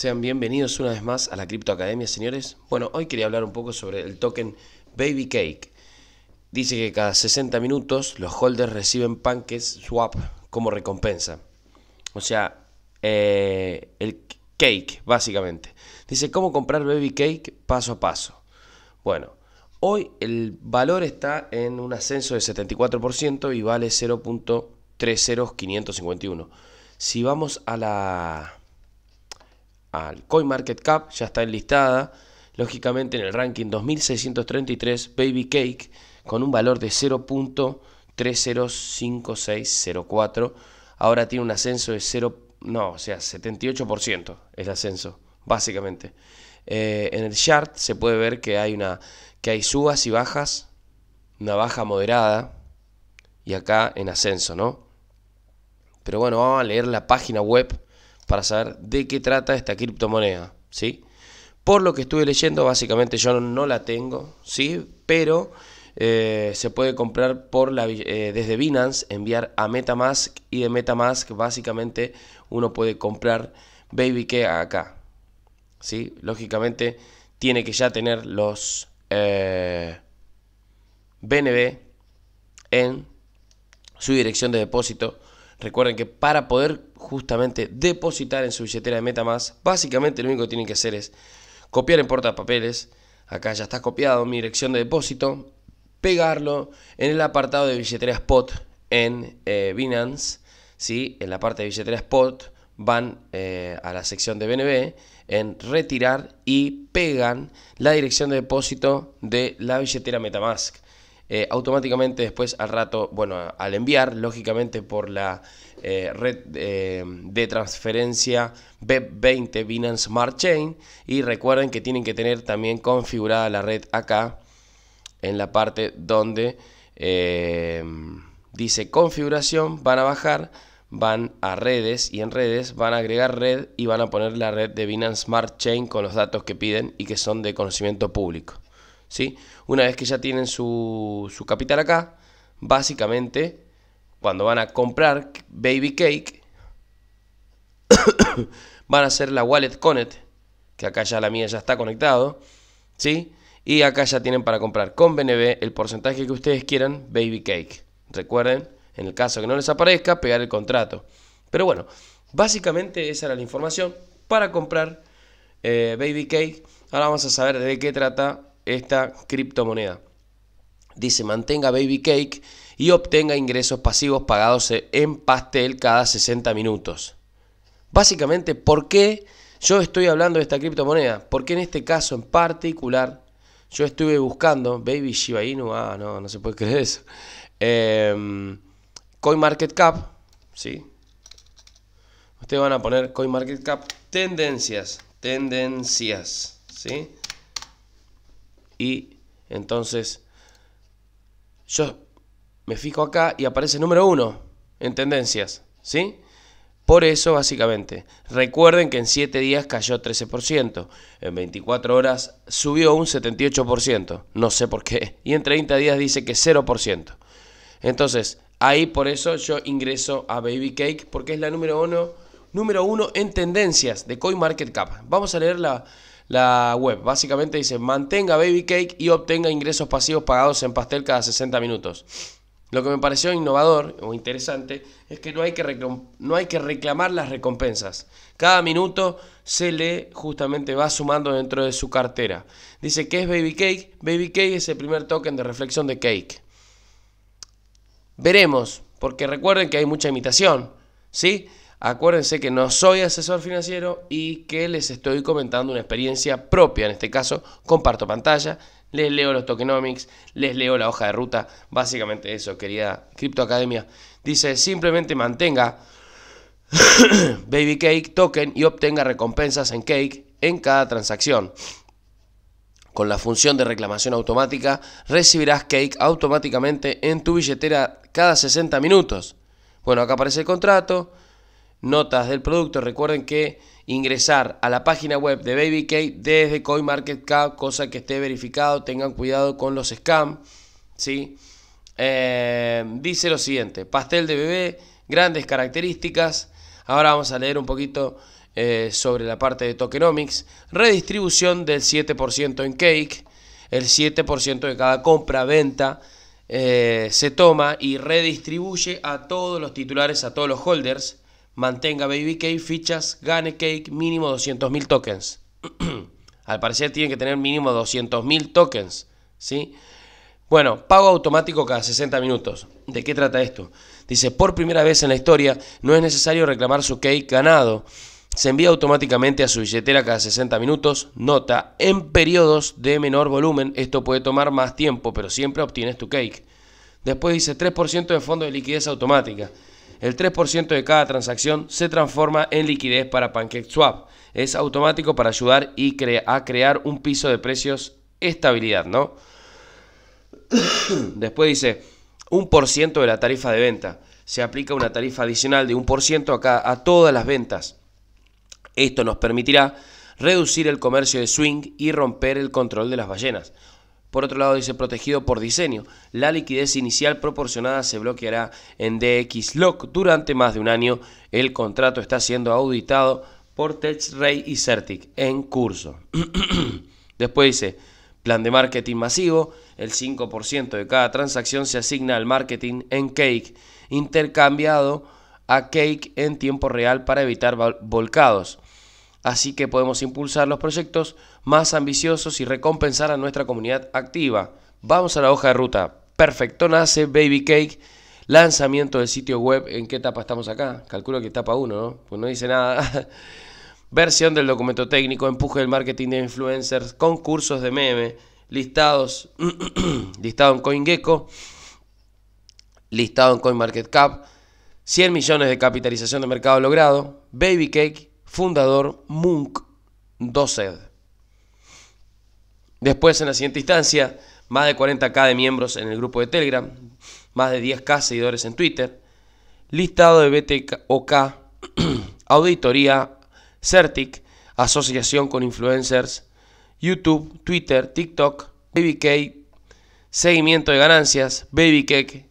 Sean bienvenidos una vez más a la Crypto Academia, señores. Bueno, hoy quería hablar un poco sobre el token Baby Cake. Dice que cada 60 minutos los holders reciben panques swap como recompensa. O sea, eh, el cake, básicamente. Dice cómo comprar Baby Cake paso a paso. Bueno, hoy el valor está en un ascenso de 74% y vale 0.30551. Si vamos a la al CoinMarketCap, ya está enlistada, lógicamente en el ranking 2633 Baby Cake, con un valor de 0.305604. Ahora tiene un ascenso de 0, no, o sea, 78% el ascenso, básicamente. Eh, en el chart se puede ver que hay, una, que hay subas y bajas, una baja moderada, y acá en ascenso, ¿no? Pero bueno, vamos a leer la página web para saber de qué trata esta criptomoneda, ¿sí? Por lo que estuve leyendo, básicamente yo no, la tengo, ¿sí? Pero eh, se puede comprar por la, eh, desde Binance, enviar a Metamask y de Metamask básicamente uno puede comprar BabyK acá, ¿sí? Lógicamente tiene que ya tener los BNB eh, en su dirección de depósito Recuerden que para poder justamente depositar en su billetera de MetaMask, básicamente lo único que tienen que hacer es copiar en portapapeles, acá ya está copiado mi dirección de depósito, pegarlo en el apartado de billetera spot en eh, Binance, ¿sí? en la parte de billetera spot van eh, a la sección de BNB en retirar y pegan la dirección de depósito de la billetera Metamask. Eh, automáticamente después al rato, bueno, al enviar, lógicamente por la eh, red eh, de transferencia BEP20 Binance Smart Chain. Y recuerden que tienen que tener también configurada la red acá, en la parte donde dice configuración, van a bajar, van a redes y en redes van a agregar red y van a poner la red de Binance Smart Chain con los datos que piden y que son de conocimiento público. ¿sí? Una vez que ya tienen su, capital acá, básicamente, cuando van a comprar Baby Cake, van a hacer la Wallet Connect, que acá ya la mía ya está conectado, ¿sí? Y acá ya tienen para comprar con BNB el porcentaje que ustedes quieran Baby Cake. Recuerden, en el caso que no les aparezca, pegar el contrato. Pero bueno, básicamente esa era la información para comprar eh, Baby Cake. Ahora vamos a saber de qué trata esta criptomoneda. Dice, mantenga Baby Cake y obtenga ingresos pasivos pagados en pastel cada 60 minutos. Básicamente, ¿por qué yo estoy hablando de esta criptomoneda? Porque en este caso en particular, yo estuve buscando Baby Shiba Inu, ah, no, no se puede creer eso. market em, CoinMarketCap, ¿sí? Ustedes van a poner CoinMarketCap, tendencias, tendencias, ¿sí? Y entonces yo me fijo acá y aparece número uno en tendencias, ¿sí? Por eso, básicamente, recuerden que en 7 días cayó 13%, en 24 horas subió un 78%, no sé por qué, y en 30 días dice que 0%. Entonces, ahí por eso yo ingreso a Baby Cake, porque es la número uno, número uno en tendencias de CoinMarketCap. Vamos a leer la, la web. Básicamente dice, mantenga Baby Cake y obtenga ingresos pasivos pagados en pastel cada 60 minutos. Lo que me pareció innovador o interesante es que no hay que, no hay que reclamar las recompensas. Cada minuto se le justamente va sumando dentro de su cartera. Dice, ¿qué es Baby Cake? Baby Cake es el primer token de reflexión de Cake. Veremos, porque recuerden que hay mucha imitación, ¿sí? Acuérdense que no soy asesor financiero y que les estoy comentando una experiencia propia. En este caso, comparto pantalla, les leo los tokenomics, les leo la hoja de ruta. Básicamente eso, querida Crypto Academia. Dice, simplemente mantenga Baby Cake token y obtenga recompensas en Cake en cada transacción. Con la función de reclamación automática, recibirás Cake automáticamente en tu billetera cada 60 minutos. Bueno, acá aparece el contrato notas del producto. Recuerden que ingresar a la página web de Baby Cake desde CoinMarketCap, cosa que esté verificado, tengan cuidado con los scams. ¿sí? Eh, dice lo siguiente, pastel de bebé, grandes características. Ahora vamos a leer un poquito eh, sobre la parte de tokenomics. Redistribución del 7% en cake, el 7% de cada compra, venta. Eh, se toma y redistribuye a todos los titulares, a todos los holders mantenga Baby Cake, fichas, gane Cake, mínimo 200.000 tokens. Al parecer tiene que tener mínimo 200.000 tokens, ¿sí? Bueno, pago automático cada 60 minutos. ¿De qué trata esto? Dice, por primera vez en la historia no es necesario reclamar su cake ganado. Se envía automáticamente a su billetera cada 60 minutos. Nota, en periodos de menor volumen, esto puede tomar más tiempo, pero siempre obtienes tu cake. Después dice 3% de fondo de liquidez automática el 3% de cada transacción se transforma en liquidez para PancakeSwap. Es automático para ayudar y a crear un piso de precios estabilidad, ¿no? Después dice, un 1% de la tarifa de venta. Se aplica una tarifa adicional de 1% a todas las ventas. Esto nos permitirá reducir el comercio de swing y romper el control de las ballenas. Por otro lado dice protegido por diseño. La liquidez inicial proporcionada se bloqueará en DXLOC durante más de un año. El contrato está siendo auditado por TechRay y Certic en curso. Después dice plan de marketing masivo. El 5% de cada transacción se asigna al marketing en Cake, intercambiado a Cake en tiempo real para evitar volcados. Así que podemos impulsar los proyectos más ambiciosos y recompensar a nuestra comunidad activa. Vamos a la hoja de ruta. Perfecto, nace Baby Cake. Lanzamiento del sitio web. ¿En qué etapa estamos acá? Calculo que etapa 1, ¿no? Pues no dice nada. Versión del documento técnico. Empuje del marketing de influencers. Concursos de meme. Listados. listado en CoinGecko. Listado en CoinMarketCap. 100 millones de capitalización de mercado logrado. Baby Cake fundador Munk 12 e. Después, en la siguiente instancia, más de 40k de miembros en el grupo de Telegram, más de 10k seguidores en Twitter, listado de BTOK, auditoría, Certic, asociación con influencers, YouTube, Twitter, TikTok, BabyCake, seguimiento de ganancias, BabyCake,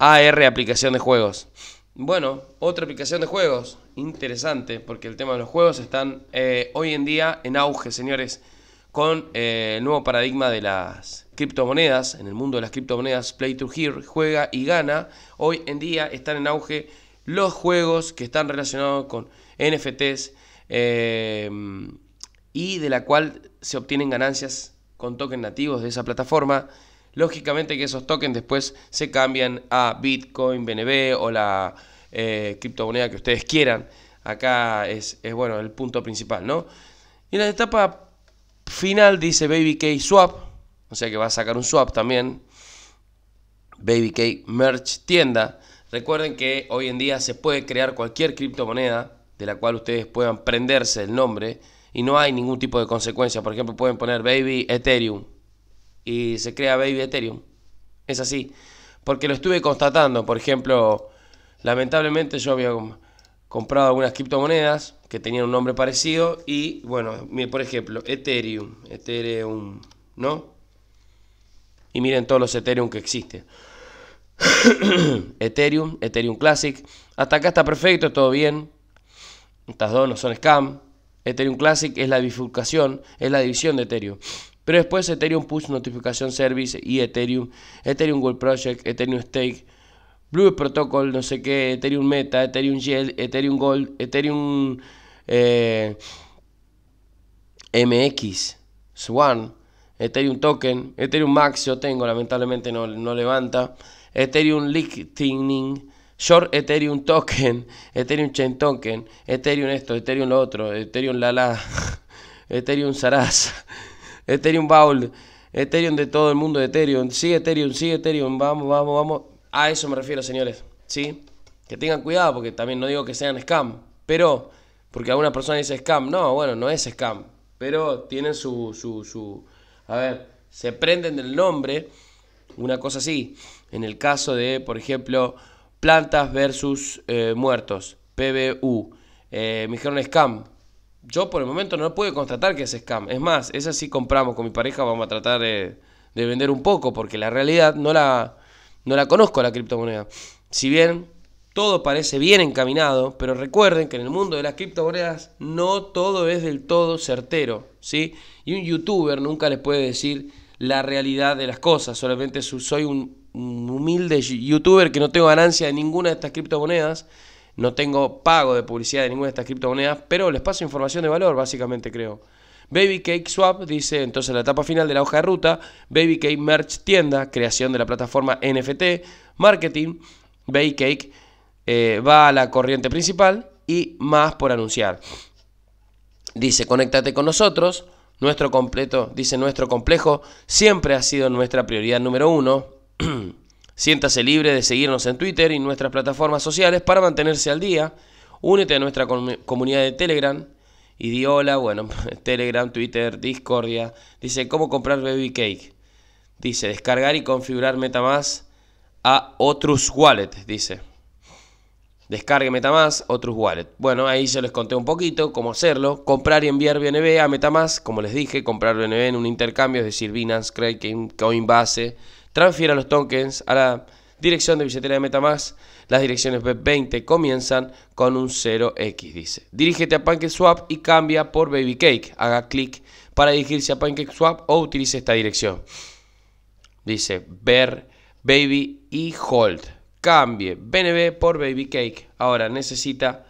AR, aplicación de juegos. Bueno, otra aplicación de juegos. Interesante, porque el tema de los juegos están eh, hoy en día en auge, señores, con eh, el nuevo paradigma de las criptomonedas. En el mundo de las criptomonedas, Play to Hear, juega y gana. Hoy en día están en auge los juegos que están relacionados con NFTs em, y de la cual se obtienen ganancias con tokens nativos de esa plataforma. Lógicamente que esos tokens después se cambian a Bitcoin, BNB o la eh, criptomoneda que ustedes quieran. Acá es, bueno el punto principal, ¿no? Y la etapa final dice Baby Swap, o sea que va a sacar un swap también. Baby K Merch Tienda. Recuerden que hoy en día se puede crear cualquier criptomoneda de la cual ustedes puedan prenderse el nombre y no hay ningún tipo de consecuencia. Por ejemplo, pueden poner Baby Ethereum y se crea Baby Ethereum. Es así. Porque lo estuve constatando. Por ejemplo, lamentablemente yo había comprado algunas criptomonedas que tenían un nombre parecido y, bueno, por ejemplo, Ethereum. Ethereum, ¿no? Y miren todos los Ethereum que existen. Ethereum, Ethereum Classic. Hasta acá está perfecto, todo bien. Estas dos no son scam. Ethereum Classic es la bifurcación, es la división de Ethereum. Pero después Ethereum Push Notification Service y Ethereum, Ethereum Gold Project, Ethereum Stake, Blue Protocol, no sé qué, Ethereum Meta, Ethereum Gel, Ethereum Gold, Ethereum eh, MX, Swan, Ethereum Token, Ethereum Max yo tengo, lamentablemente no, levanta, Ethereum Lightning, Short Ethereum Token, Ethereum Chain Token, Ethereum esto, Ethereum lo otro, Ethereum Lala, Ethereum Saras. Ethereum Bowl, Ethereum de todo el mundo, Ethereum, sigue Ethereum, sigue Ethereum, vamos, vamos, vamos. A eso me refiero, señores, ¿sí? Que tengan cuidado, porque también no digo que sean scam, pero, porque alguna persona dice scam, no, bueno, no es scam, pero tienen su, su, su, a ver, se prenden del nombre, una cosa así, en el caso de, por ejemplo, plantas versus eh, muertos, PBU, eh, me dijeron scam, yo por el momento no puedo constatar que es scam. Es más, esa sí compramos con mi pareja, vamos a tratar de, vender un poco, porque la realidad no la, no la conozco la criptomoneda. Si bien todo parece bien encaminado, pero recuerden que en el mundo de las criptomonedas no todo es del todo certero, ¿sí? Y un youtuber nunca les puede decir la realidad de las cosas, solamente soy un, un humilde youtuber que no tengo ganancia de ninguna de estas criptomonedas no tengo pago de publicidad de ninguna de estas criptomonedas, pero les paso información de valor, básicamente creo. Baby Cake Swap dice entonces la etapa final de la hoja de ruta, Baby Cake Merch Tienda, creación de la plataforma NFT, marketing, Baby Cake eh, va a la corriente principal y más por anunciar. Dice, conéctate con nosotros, nuestro completo, dice nuestro complejo, siempre ha sido nuestra prioridad número uno. Siéntase libre de seguirnos en Twitter y nuestras plataformas sociales para mantenerse al día. Únete a nuestra comunidad de Telegram. Y hola, bueno, Telegram, Twitter, Discordia. Dice, ¿cómo comprar Baby Cake? Dice, descargar y configurar MetaMask a otros wallets. dice. Descargue MetaMask, otros Wallet. Bueno, ahí se les conté un poquito cómo hacerlo. Comprar y enviar BNB a MetaMask, como les dije, comprar BNB en un intercambio, es decir, Binance, Kraken, Coinbase Transfiera los tokens a la dirección de billetera de Metamask. Las direcciones b 20 comienzan con un 0x, dice. Dirígete a PancakeSwap y cambia por BabyCake. Haga clic para dirigirse a PancakeSwap o utilice esta dirección. Dice ver baby y hold. Cambie BNB por BabyCake. Ahora necesita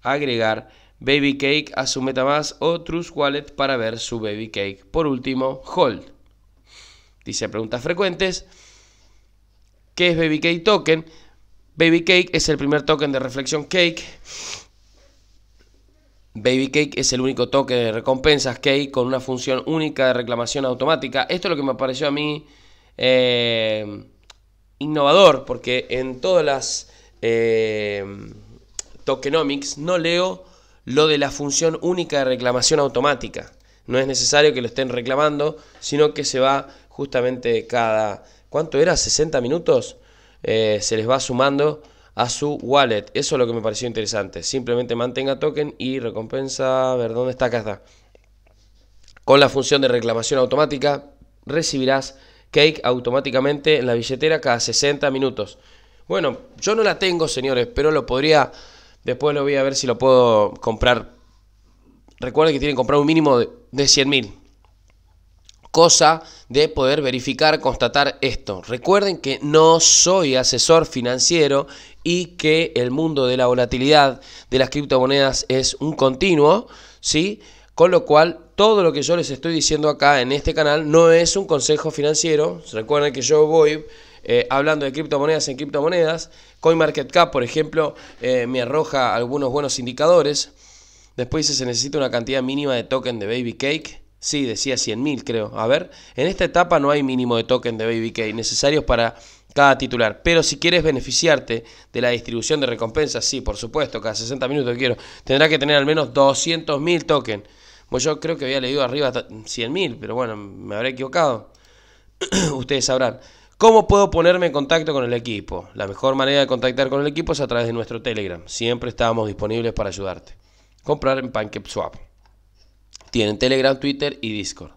agregar BabyCake a su MetaMask o Trust Wallet para ver su BabyCake. Por último, hold. Dice preguntas frecuentes. ¿Qué es Baby Cake Token? Baby Cake es el primer token de Reflexión Cake. Baby Cake es el único token de recompensas Cake con una función única de reclamación automática. Esto es lo que me pareció a mí eh, innovador, porque en todas las eh, tokenomics no leo lo de la función única de reclamación automática. No es necesario que lo estén reclamando, sino que se va justamente cada, ¿cuánto era? 60 minutos, eh, se les va sumando a su wallet. Eso es lo que me pareció interesante. Simplemente mantenga token y recompensa, a ver, ¿dónde está? Acá Con la función de reclamación automática recibirás cake automáticamente en la billetera cada 60 minutos. Bueno, yo no la tengo, señores, pero lo podría... Después lo voy a ver si lo puedo comprar. Recuerden que tienen que comprar un mínimo de, de mil cosa de poder verificar, constatar esto. Recuerden que no soy asesor financiero y que el mundo de la volatilidad de las criptomonedas es un continuo, ¿sí? Con lo cual, todo lo que yo les estoy diciendo acá en este canal no es un consejo financiero. Recuerden que yo voy eh, hablando de criptomonedas en criptomonedas. CoinMarketCap, por ejemplo, eh, me arroja algunos buenos indicadores. Después se necesita una cantidad mínima de token de Baby Cake. Sí, decía 100.000 creo. A ver, en esta etapa no hay mínimo de token de Baby necesarios para cada titular. Pero si quieres beneficiarte de la distribución de recompensas, sí, por supuesto, cada 60 minutos quiero. Tendrá que tener al menos 200.000 tokens. Pues yo creo que había leído arriba 100.000, pero bueno, me habré equivocado. Ustedes sabrán. ¿Cómo puedo ponerme en contacto con el equipo? La mejor manera de contactar con el equipo es a través de nuestro Telegram. Siempre estamos disponibles para ayudarte. Comprar en PancakeSwap tienen Telegram, Twitter y Discord.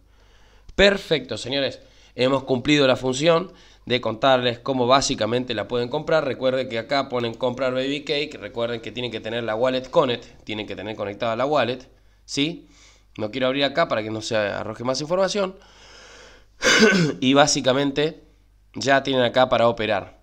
Perfecto, señores. Hemos cumplido la función de contarles cómo básicamente la pueden comprar. Recuerden que acá ponen comprar baby cake. Recuerden que tienen que tener la wallet connect. Tienen que tener conectada la wallet. ¿Sí? No quiero abrir acá para que no se arroje más información. y básicamente ya tienen acá para operar.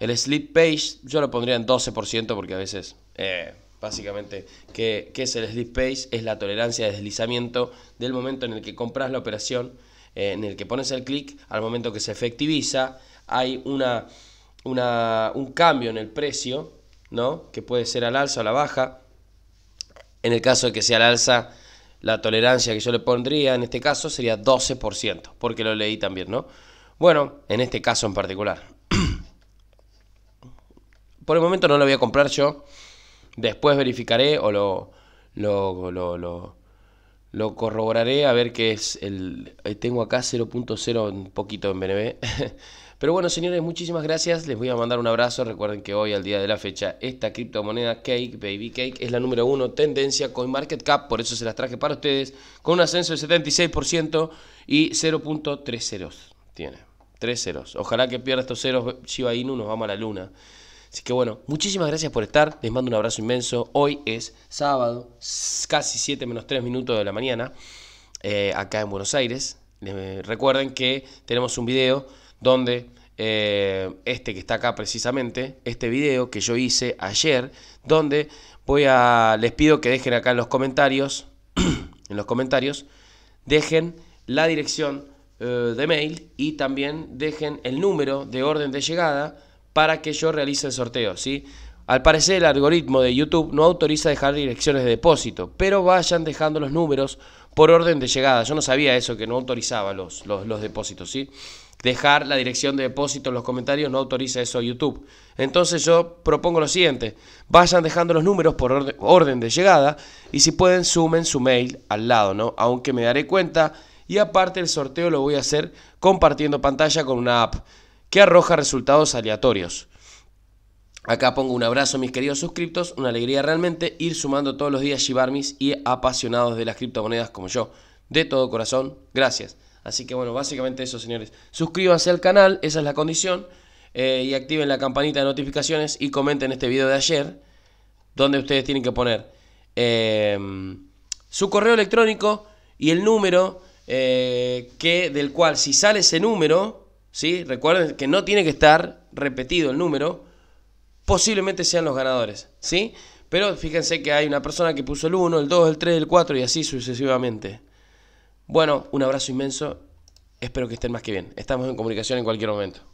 El sleep page yo lo pondría en 12% porque a veces eh, básicamente, que, que, es el slip pace, es la tolerancia de deslizamiento del momento en el que compras la operación, eh, en el que pones el clic, al momento que se efectiviza, hay una, una, un cambio en el precio, ¿no? que puede ser al alza o a la baja. En el caso de que sea al alza, la tolerancia que yo le pondría en este caso sería 12%, porque lo leí también, ¿no? Bueno, en este caso en particular. Por el momento no lo voy a comprar yo. Después verificaré o lo, lo, lo, lo, corroboraré a ver qué es el... Eh, tengo acá 0.0 un poquito en BNB. Pero bueno, señores, muchísimas gracias. Les voy a mandar un abrazo. Recuerden que hoy, al día de la fecha, esta criptomoneda Cake, Baby Cake, es la número uno tendencia market cap Por eso se las traje para ustedes con un ascenso del 76% y 0.3 ceros. Tiene, tres ceros. Ojalá que pierda estos ceros Shiba Inu, nos vamos a la luna. Así que bueno, muchísimas gracias por estar. Les mando un abrazo inmenso. Hoy es sábado, casi 7 menos 3 minutos de la mañana, eh, acá en Buenos Aires. Eh, recuerden que tenemos un video donde eh, este que está acá precisamente, este video que yo hice ayer, donde voy a. Les pido que dejen acá en los comentarios. en los comentarios. Dejen la dirección de mail y también dejen el número de orden de llegada para que yo realice el sorteo, ¿sí? Al parecer el algoritmo de YouTube no autoriza dejar direcciones de depósito, pero vayan dejando los números por orden de llegada. Yo no sabía eso, que no autorizaba los, los, depósitos, ¿sí? Dejar la dirección de depósito en los comentarios no autoriza eso a YouTube. Entonces yo propongo lo siguiente, vayan dejando los números por orden de llegada y si pueden sumen su mail al lado, ¿no? Aunque me daré cuenta y aparte el sorteo lo voy a hacer compartiendo pantalla con una app que arroja resultados aleatorios. Acá pongo un abrazo a mis queridos suscriptos, una alegría realmente ir sumando todos los días Shibarmis y apasionados de las criptomonedas como yo. De todo corazón, gracias. Así que bueno, básicamente eso señores. Suscríbanse al canal, esa es la condición, eh, y activen la campanita de notificaciones y comenten este video de ayer, donde ustedes tienen que poner em, su correo electrónico y el número eh, que, del cual si sale ese número ¿sí? Recuerden que no tiene que estar repetido el número, posiblemente sean los ganadores, ¿sí? Pero fíjense que hay una persona que puso el 1, el 2, el 3, el 4 y así sucesivamente. Bueno, un abrazo inmenso. Espero que estén más que bien. Estamos en comunicación en cualquier momento.